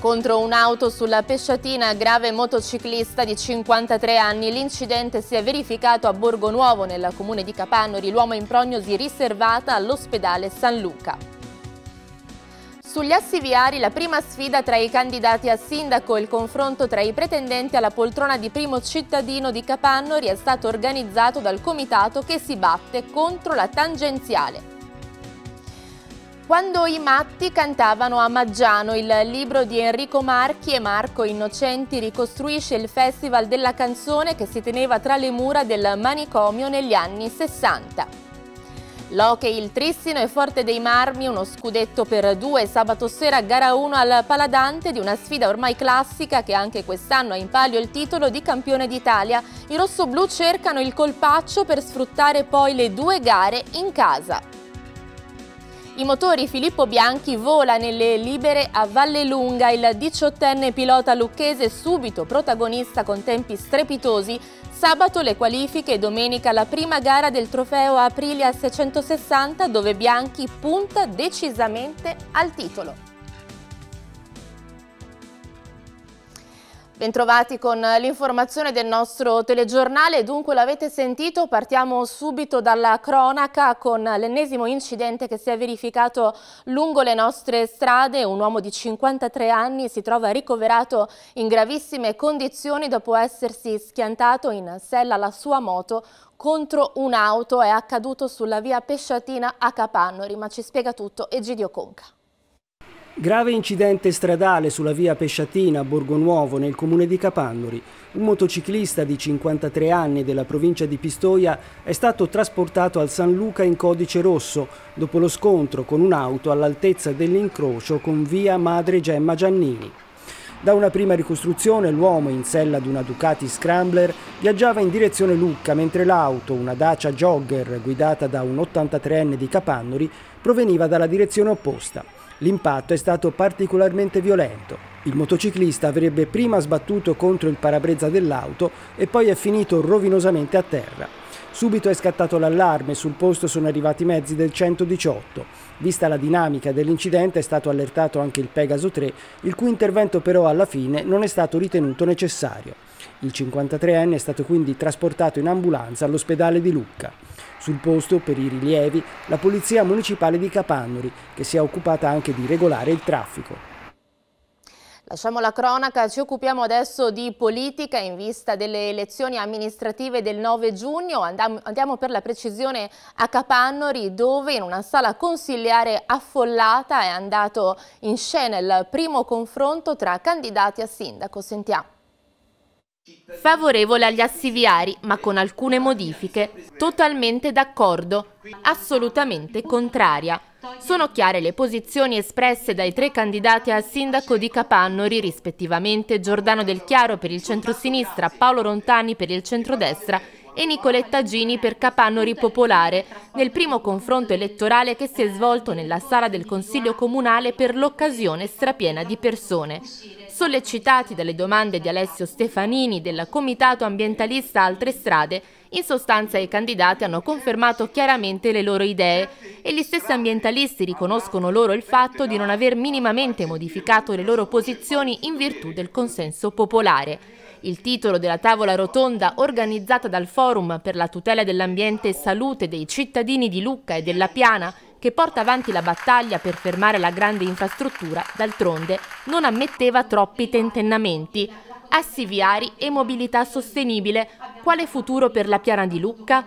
Contro un'auto sulla Pesciatina, grave motociclista di 53 anni, l'incidente si è verificato a Borgo Nuovo, nella comune di Capannori, l'uomo in prognosi riservata all'ospedale San Luca. Sugli assi viari la prima sfida tra i candidati a sindaco e il confronto tra i pretendenti alla poltrona di primo cittadino di Capannori è stato organizzato dal comitato che si batte contro la tangenziale. Quando i matti cantavano a Maggiano, il libro di Enrico Marchi e Marco Innocenti ricostruisce il Festival della canzone che si teneva tra le mura del manicomio negli anni 60. L'Oche il Trissino e Forte dei Marmi, uno scudetto per due, sabato sera gara 1 al Paladante di una sfida ormai classica che anche quest'anno ha in palio il titolo di campione d'Italia. I rossoblù cercano il colpaccio per sfruttare poi le due gare in casa. I motori Filippo Bianchi vola nelle libere a Vallelunga, il diciottenne pilota lucchese subito protagonista con tempi strepitosi, sabato le qualifiche e domenica la prima gara del trofeo Aprilia 660 dove Bianchi punta decisamente al titolo. Bentrovati con l'informazione del nostro telegiornale, dunque l'avete sentito, partiamo subito dalla cronaca con l'ennesimo incidente che si è verificato lungo le nostre strade, un uomo di 53 anni si trova ricoverato in gravissime condizioni dopo essersi schiantato in sella alla sua moto contro un'auto, è accaduto sulla via Pesciatina a Capannori, ma ci spiega tutto Egidio Conca. Grave incidente stradale sulla via Pesciatina a Borgo Nuovo nel comune di Capannori. Un motociclista di 53 anni della provincia di Pistoia è stato trasportato al San Luca in codice rosso dopo lo scontro con un'auto all'altezza dell'incrocio con via Madre Gemma Giannini. Da una prima ricostruzione l'uomo in sella ad una Ducati Scrambler viaggiava in direzione Lucca mentre l'auto, una Dacia Jogger guidata da un 83enne di Capannori, proveniva dalla direzione opposta. L'impatto è stato particolarmente violento. Il motociclista avrebbe prima sbattuto contro il parabrezza dell'auto e poi è finito rovinosamente a terra. Subito è scattato l'allarme, sul posto sono arrivati mezzi del 118. Vista la dinamica dell'incidente è stato allertato anche il Pegaso 3, il cui intervento però alla fine non è stato ritenuto necessario. Il 53enne è stato quindi trasportato in ambulanza all'ospedale di Lucca. Sul posto, per i rilievi, la polizia municipale di Capannori, che si è occupata anche di regolare il traffico. Lasciamo la cronaca, ci occupiamo adesso di politica in vista delle elezioni amministrative del 9 giugno. Andiamo per la precisione a Capannori dove in una sala consigliare affollata è andato in scena il primo confronto tra candidati a sindaco. Sentiamo. Favorevole agli assiviari, ma con alcune modifiche. Totalmente d'accordo, assolutamente contraria. Sono chiare le posizioni espresse dai tre candidati al sindaco di Capannori, rispettivamente Giordano Del Chiaro per il centro-sinistra, Paolo Rontani per il centro-destra e Nicoletta Gini per Capannori Popolare, nel primo confronto elettorale che si è svolto nella sala del Consiglio Comunale per l'occasione strapiena di persone sollecitati dalle domande di Alessio Stefanini del Comitato Ambientalista Altre Strade, in sostanza i candidati hanno confermato chiaramente le loro idee e gli stessi ambientalisti riconoscono loro il fatto di non aver minimamente modificato le loro posizioni in virtù del consenso popolare. Il titolo della tavola rotonda organizzata dal Forum per la tutela dell'ambiente e salute dei cittadini di Lucca e della Piana che porta avanti la battaglia per fermare la grande infrastruttura, d'altronde non ammetteva troppi tentennamenti. Assi viari e mobilità sostenibile, quale futuro per la piana di Lucca?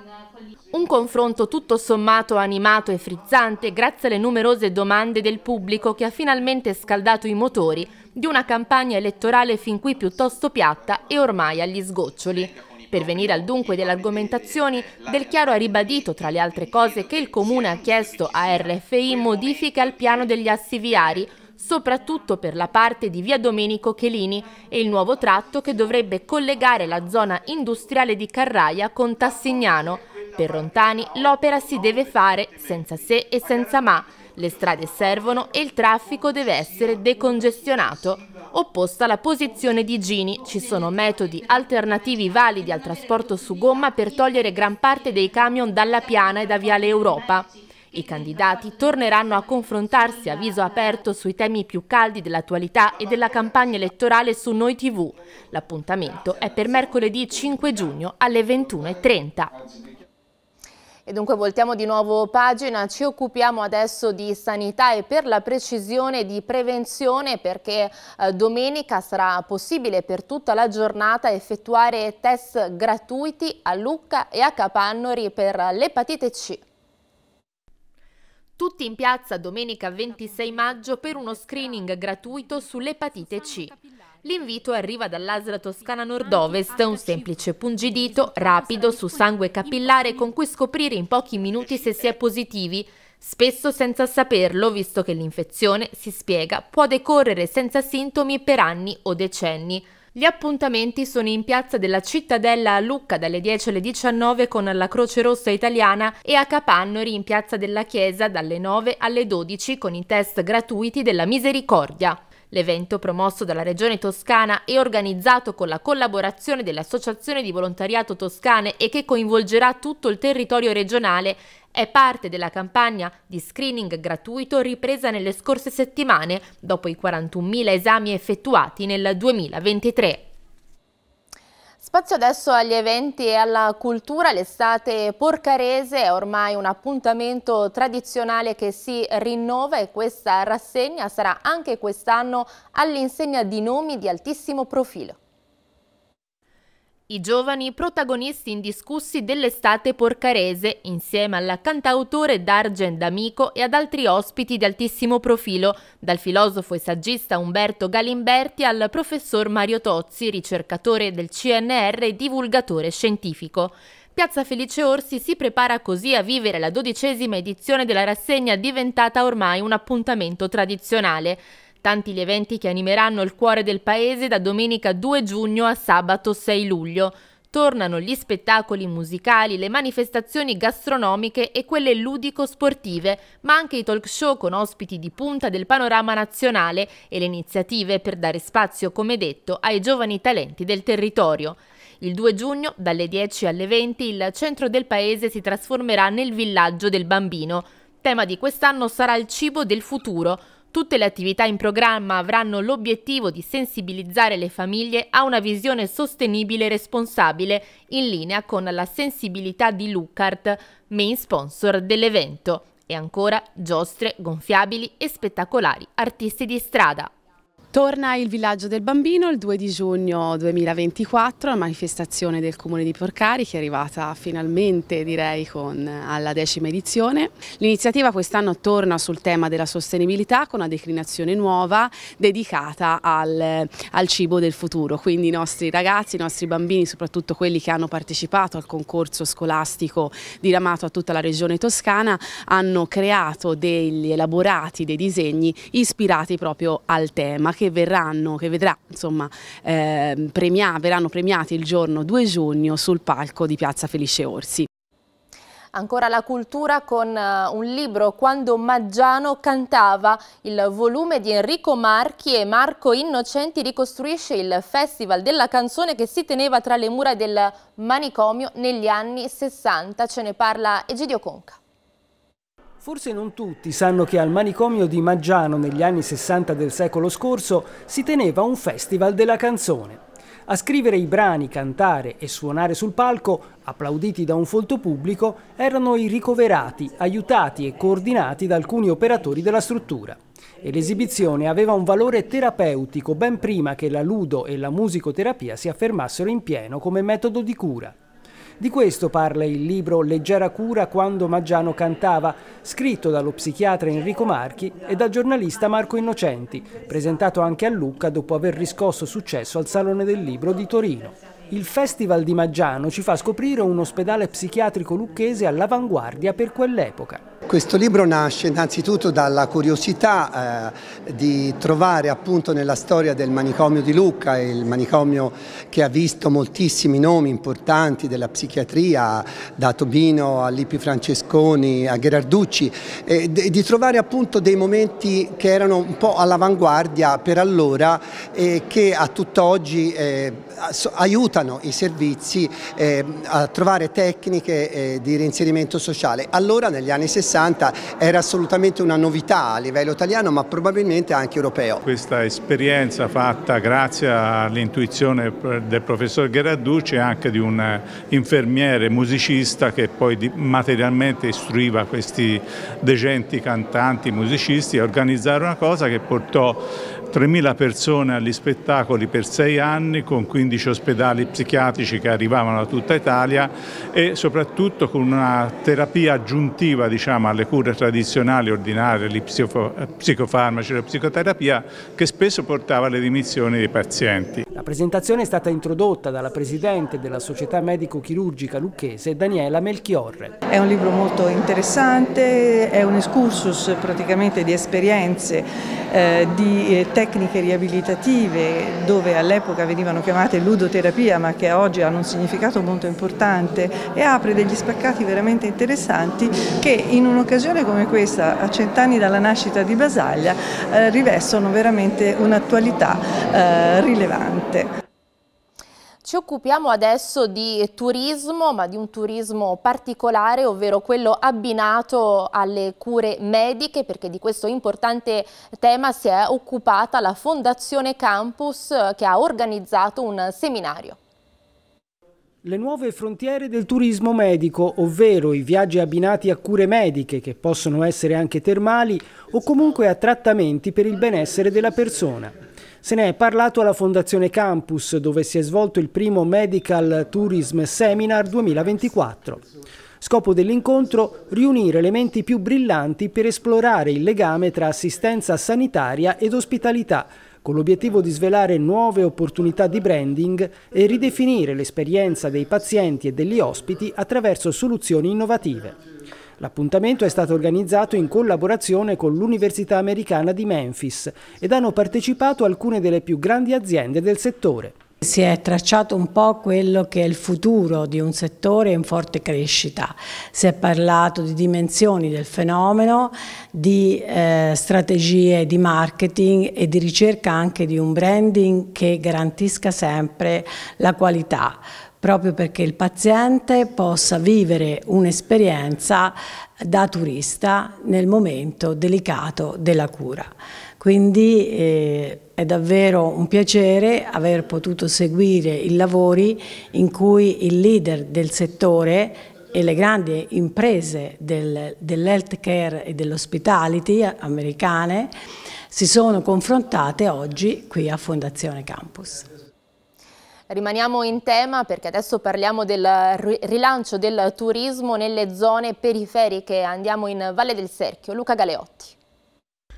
Un confronto tutto sommato animato e frizzante grazie alle numerose domande del pubblico che ha finalmente scaldato i motori di una campagna elettorale fin qui piuttosto piatta e ormai agli sgoccioli. Per venire al dunque delle argomentazioni, Del Chiaro ha ribadito, tra le altre cose, che il Comune ha chiesto a RFI modifiche al piano degli assi viari, soprattutto per la parte di via Domenico Chelini e il nuovo tratto che dovrebbe collegare la zona industriale di Carraia con Tassignano. Per Rontani l'opera si deve fare senza se e senza ma, le strade servono e il traffico deve essere decongestionato opposta alla posizione di Gini. Ci sono metodi alternativi validi al trasporto su gomma per togliere gran parte dei camion dalla piana e da Viale Europa. I candidati torneranno a confrontarsi a viso aperto sui temi più caldi dell'attualità e della campagna elettorale su Noi TV. L'appuntamento è per mercoledì 5 giugno alle 21.30. E dunque voltiamo di nuovo pagina, ci occupiamo adesso di sanità e per la precisione di prevenzione perché eh, domenica sarà possibile per tutta la giornata effettuare test gratuiti a Lucca e a Capannori per l'epatite C tutti in piazza domenica 26 maggio per uno screening gratuito sull'epatite C. L'invito arriva dall'Asra Toscana Nord-Ovest, un semplice pungidito rapido su sangue capillare con cui scoprire in pochi minuti se si è positivi, spesso senza saperlo visto che l'infezione, si spiega, può decorrere senza sintomi per anni o decenni. Gli appuntamenti sono in piazza della Cittadella a Lucca dalle 10 alle 19 con la Croce Rossa Italiana e a Capannori in piazza della Chiesa dalle 9 alle 12 con i test gratuiti della Misericordia. L'evento promosso dalla Regione Toscana e organizzato con la collaborazione dell'Associazione di volontariato toscane e che coinvolgerà tutto il territorio regionale è parte della campagna di screening gratuito ripresa nelle scorse settimane dopo i 41.000 esami effettuati nel 2023. Spazio adesso agli eventi e alla cultura, l'estate porcarese è ormai un appuntamento tradizionale che si rinnova e questa rassegna sarà anche quest'anno all'insegna di nomi di altissimo profilo. I giovani protagonisti indiscussi dell'estate porcarese, insieme alla cantautore Dargen D'Amico e ad altri ospiti di altissimo profilo, dal filosofo e saggista Umberto Galimberti al professor Mario Tozzi, ricercatore del CNR e divulgatore scientifico. Piazza Felice Orsi si prepara così a vivere la dodicesima edizione della rassegna diventata ormai un appuntamento tradizionale tanti gli eventi che animeranno il cuore del paese da domenica 2 giugno a sabato 6 luglio. Tornano gli spettacoli musicali, le manifestazioni gastronomiche e quelle ludico-sportive, ma anche i talk show con ospiti di punta del panorama nazionale e le iniziative per dare spazio, come detto, ai giovani talenti del territorio. Il 2 giugno, dalle 10 alle 20, il centro del paese si trasformerà nel villaggio del bambino. Tema di quest'anno sarà il cibo del futuro, Tutte le attività in programma avranno l'obiettivo di sensibilizzare le famiglie a una visione sostenibile e responsabile in linea con la sensibilità di Lucart, main sponsor dell'evento, e ancora giostre gonfiabili e spettacolari artisti di strada. Torna il villaggio del bambino il 2 di giugno 2024, la manifestazione del comune di Porcari che è arrivata finalmente direi con, alla decima edizione. L'iniziativa quest'anno torna sul tema della sostenibilità con una declinazione nuova dedicata al, al, cibo del futuro, quindi i nostri ragazzi, i nostri bambini, soprattutto quelli che hanno partecipato al concorso scolastico diramato a tutta la regione toscana, hanno creato degli elaborati, dei disegni ispirati proprio al tema che verranno, che vedrà insomma, eh, premia, verranno premiati il giorno 2 giugno sul palco di Piazza Felice Orsi. Ancora la cultura con eh, un libro Quando Maggiano cantava, il volume di Enrico Marchi e Marco Innocenti ricostruisce il Festival della canzone che si teneva tra le mura del manicomio negli anni 60. Ce ne parla Egidio Conca. Forse non tutti sanno che al manicomio di Maggiano negli anni 60 del secolo scorso si teneva un festival della canzone. A scrivere i brani, cantare e suonare sul palco, applauditi da un folto pubblico, erano i ricoverati, aiutati e coordinati da alcuni operatori della struttura. E l'esibizione aveva un valore terapeutico ben prima che la ludo e la musicoterapia si affermassero in pieno come metodo di cura. Di questo parla il libro Leggera cura quando Maggiano cantava, scritto dallo psichiatra Enrico Marchi e dal giornalista Marco Innocenti, presentato anche a Lucca dopo aver riscosso successo al Salone del Libro di Torino il Festival di Maggiano ci fa scoprire un ospedale psichiatrico lucchese all'avanguardia per quell'epoca. Questo libro nasce innanzitutto dalla curiosità eh, di trovare appunto nella storia del manicomio di Lucca, il manicomio che ha visto moltissimi nomi importanti della psichiatria, da Tobino a Lippi Francesconi a Gherarducci, eh, di trovare appunto dei momenti che erano un po' all'avanguardia per allora e che a tutt'oggi eh, aiutano aiutano i servizi eh, a trovare tecniche eh, di reinserimento sociale. Allora negli anni 60 era assolutamente una novità a livello italiano ma probabilmente anche europeo. Questa esperienza fatta grazie all'intuizione eh, del professor Gherarducci e anche di un eh, infermiere musicista che poi materialmente istruiva questi degenti cantanti musicisti a organizzare una cosa che portò 3.000 persone agli spettacoli per sei anni con 15 ospedali psichiatrici che arrivavano da tutta Italia e soprattutto con una terapia aggiuntiva diciamo, alle cure tradizionali ordinarie, gli psicofarmaci, la psicoterapia che spesso portava alle dimissioni dei pazienti. La presentazione è stata introdotta dalla presidente della società medico-chirurgica lucchese Daniela Melchiorre. È un libro molto interessante, è un excursus praticamente di esperienze, eh, di eh, tecniche riabilitative dove all'epoca venivano chiamate ludoterapia ma che oggi hanno un significato molto importante e apre degli spaccati veramente interessanti che in un'occasione come questa a cent'anni dalla nascita di Basaglia eh, rivestono veramente un'attualità eh, rilevante importante. Ci occupiamo adesso di turismo, ma di un turismo particolare, ovvero quello abbinato alle cure mediche, perché di questo importante tema si è occupata la Fondazione Campus che ha organizzato un seminario. Le nuove frontiere del turismo medico, ovvero i viaggi abbinati a cure mediche, che possono essere anche termali, o comunque a trattamenti per il benessere della persona. Se ne è parlato alla Fondazione Campus, dove si è svolto il primo Medical Tourism Seminar 2024. Scopo dell'incontro, riunire elementi più brillanti per esplorare il legame tra assistenza sanitaria ed ospitalità, con l'obiettivo di svelare nuove opportunità di branding e ridefinire l'esperienza dei pazienti e degli ospiti attraverso soluzioni innovative. L'appuntamento è stato organizzato in collaborazione con l'Università Americana di Memphis ed hanno partecipato alcune delle più grandi aziende del settore. Si è tracciato un po' quello che è il futuro di un settore in forte crescita, si è parlato di dimensioni del fenomeno, di eh, strategie di marketing e di ricerca anche di un branding che garantisca sempre la qualità proprio perché il paziente possa vivere un'esperienza da turista nel momento delicato della cura. Quindi eh, è davvero un piacere aver potuto seguire i lavori in cui il leader del settore e le grandi imprese del, dell'healthcare e dell'hospitality americane si sono confrontate oggi qui a Fondazione Campus. Rimaniamo in tema perché adesso parliamo del rilancio del turismo nelle zone periferiche. Andiamo in Valle del Serchio. Luca Galeotti.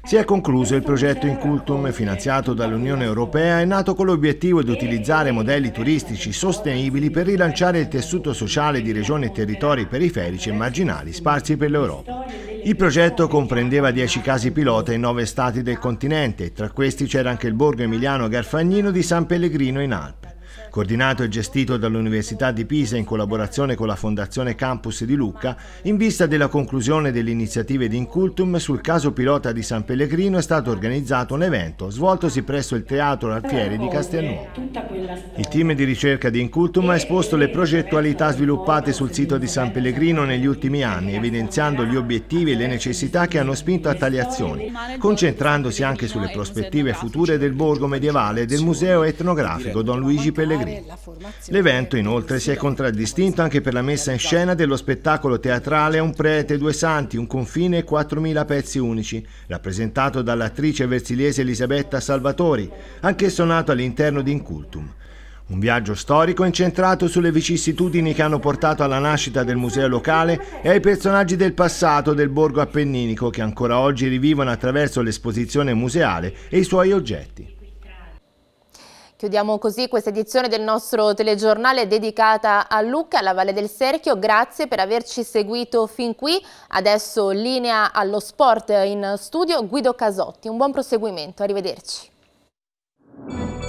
Si è concluso il progetto Incultum finanziato dall'Unione Europea e nato con l'obiettivo di utilizzare modelli turistici sostenibili per rilanciare il tessuto sociale di regioni e territori periferici e marginali sparsi per l'Europa. Il progetto comprendeva 10 casi pilota in 9 stati del continente, tra questi c'era anche il borgo emiliano Garfagnino di San Pellegrino in Alpi coordinato e gestito dall'Università di Pisa in collaborazione con la Fondazione Campus di Lucca, in vista della conclusione delle iniziative di Incultum sul caso pilota di San Pellegrino è stato organizzato un evento svoltosi presso il Teatro Alfieri di Castelnuovo. Il team di ricerca di Incultum ha esposto le progettualità sviluppate sul sito di San Pellegrino negli ultimi anni, evidenziando gli obiettivi e le necessità che hanno spinto a tali azioni, concentrandosi anche sulle prospettive future del borgo medievale e del museo etnografico Don Luigi Pellegrino Pellegrini. L'evento inoltre si è contraddistinto anche per la messa in scena dello spettacolo teatrale Un prete, due santi, un confine e 4.000 pezzi unici, rappresentato dall'attrice versiliese Elisabetta Salvatori, anch'esso nato all'interno di Incultum. Un viaggio storico incentrato sulle vicissitudini che hanno portato alla nascita del museo locale e ai personaggi del passato del borgo appenninico che ancora oggi rivivono attraverso l'esposizione museale e i suoi oggetti. Chiudiamo così questa edizione del nostro telegiornale dedicata a Lucca, alla Valle del Serchio. Grazie per averci seguito fin qui. Adesso linea allo sport in studio Guido Casotti. Un buon proseguimento, arrivederci.